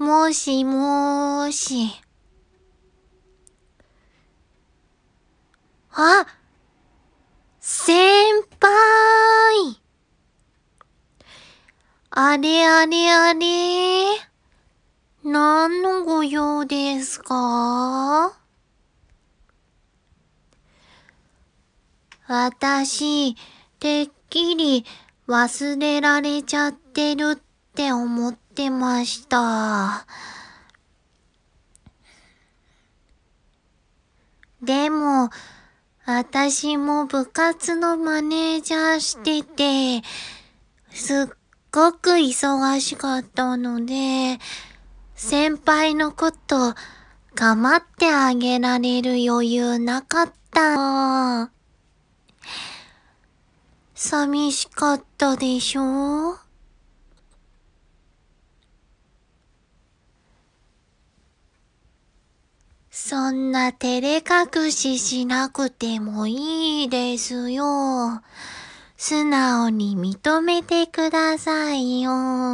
もしもーし。あ先輩あれあれあれ何のご用ですか私、てっきり忘れられちゃってるってって思ってました。でも、私も部活のマネージャーしてて、すっごく忙しかったので、先輩のこと、構ってあげられる余裕なかった。寂しかったでしょうそんな照れ隠ししなくてもいいですよ。素直に認めてくださいよ。あ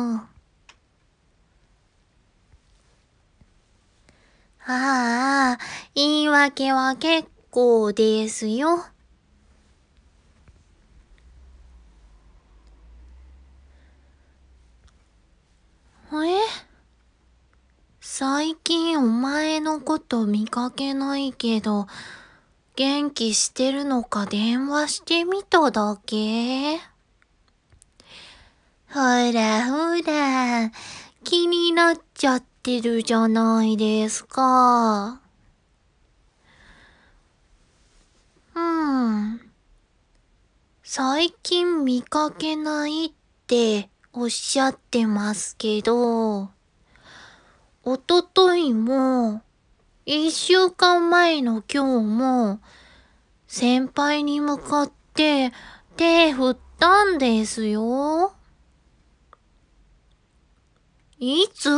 あ、言い訳は結構ですよ。最近お前のこと見かけないけど、元気してるのか電話してみただけほらほら、気になっちゃってるじゃないですか。うん。最近見かけないっておっしゃってますけど、おとといも、一週間前の今日も、先輩に向かって手振ったんですよ。いつっ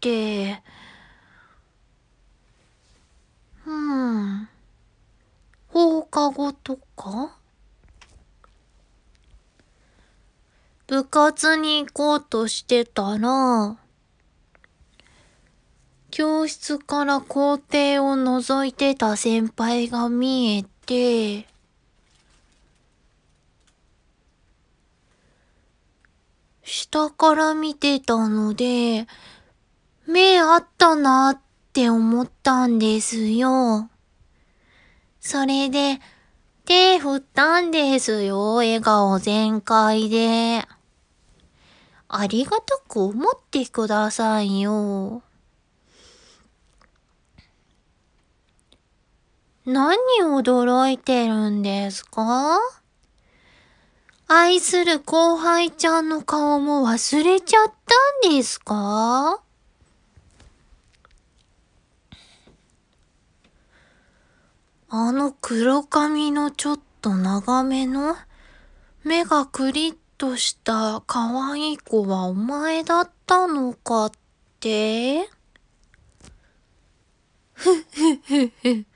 て、うん。放課後とか部活に行こうとしてたら、教室から校庭を覗いてた先輩が見えて、下から見てたので、目あったなって思ったんですよ。それで、手振ったんですよ、笑顔全開で。ありがたく思ってくださいよ。何驚いてるんですか愛する後輩ちゃんの顔も忘れちゃったんですかあの黒髪のちょっと長めの目がクリッとした可愛い子はお前だったのかってふっふっふっふ。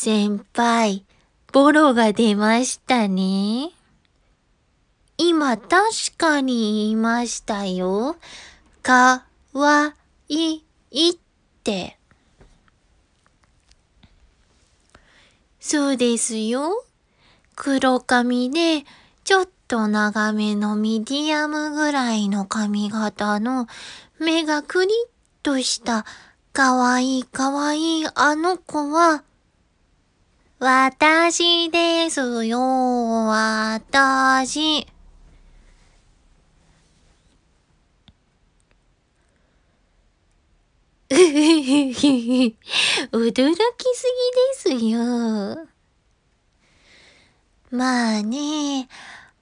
先輩、ボロが出ましたね。今確かに言いましたよ。かわいいって。そうですよ。黒髪で、ちょっと長めのミディアムぐらいの髪型の、目がクリッとした、かわいいかわいいあの子は、私ですよ、私。うふふふ、驚きすぎですよ。まあね、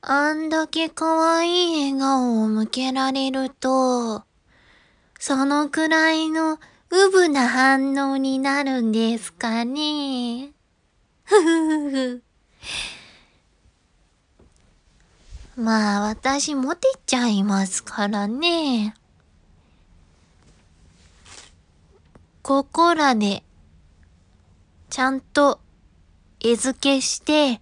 あんだけ可愛い笑顔を向けられると、そのくらいのうぶな反応になるんですかね。ふふふまあ、私モテちゃいますからね。ここらで、ちゃんと、絵付けして、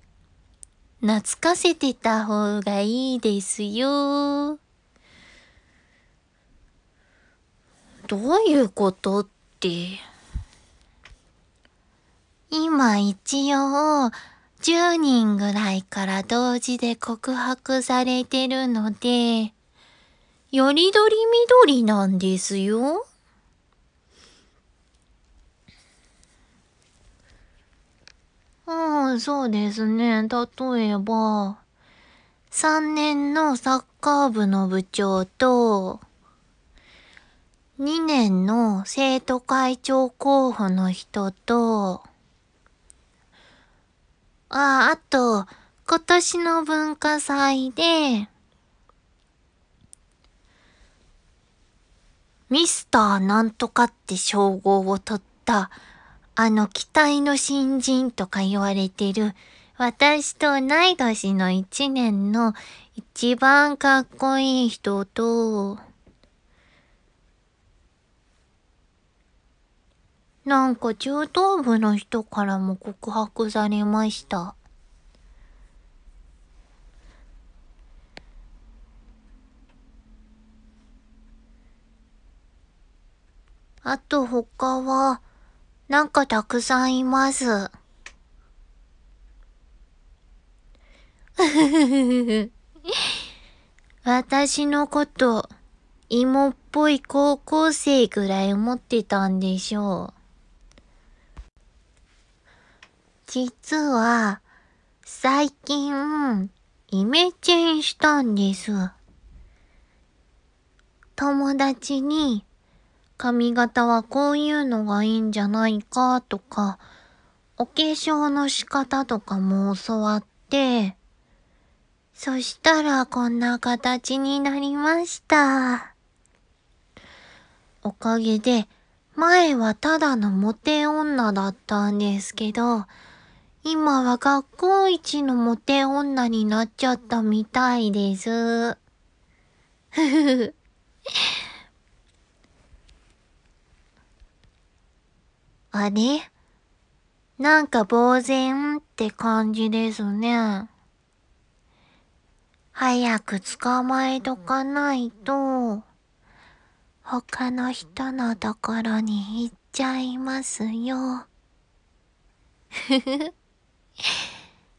懐かせてた方がいいですよ。どういうことって。今一応、10人ぐらいから同時で告白されてるので、よりどりみどりなんですよ。うん、そうですね。例えば、3年のサッカー部の部長と、2年の生徒会長候補の人と、あ、あと、今年の文化祭で、ミスターなんとかって称号を取った、あの、期待の新人とか言われてる、私と同い年の一年の一番かっこいい人と、なんか中等部の人からも告白されました。あと他は、なんかたくさんいます。私のこと、芋っぽい高校生ぐらい思ってたんでしょう。実は、最近、イメチェンしたんです。友達に、髪型はこういうのがいいんじゃないかとか、お化粧の仕方とかも教わって、そしたらこんな形になりました。おかげで、前はただのモテ女だったんですけど、今は学校一のモテ女になっちゃったみたいです。ふふふ。あれなんか呆然って感じですね。早く捕まえとかないと、他の人のところに行っちゃいますよ。ふふ。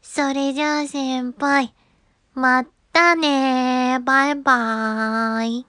それじゃあ先輩、まったねー、バイバーイ。